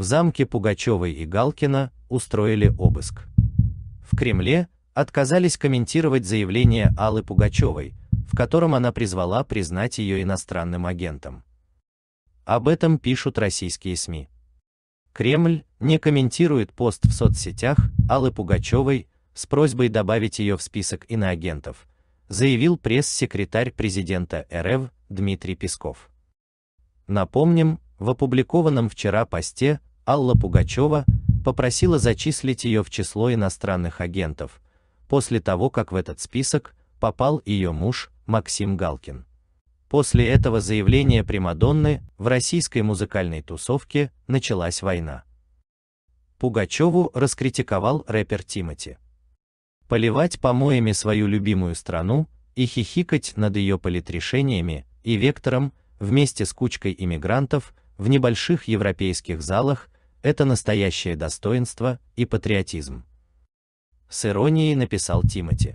В замке Пугачевой и Галкина устроили обыск. В Кремле отказались комментировать заявление Аллы Пугачевой, в котором она призвала признать ее иностранным агентом. Об этом пишут российские СМИ. Кремль не комментирует пост в соцсетях Аллы Пугачевой с просьбой добавить ее в список иноагентов, заявил пресс-секретарь президента РФ Дмитрий Песков. Напомним, в опубликованном вчера посте Алла Пугачева попросила зачислить ее в число иностранных агентов, после того, как в этот список попал ее муж Максим Галкин. После этого заявления Примадонны в российской музыкальной тусовке началась война. Пугачеву раскритиковал рэпер Тимати. Поливать помоями свою любимую страну и хихикать над ее политрешениями и вектором вместе с кучкой иммигрантов в небольших европейских залах это настоящее достоинство и патриотизм. С иронией написал Тимати.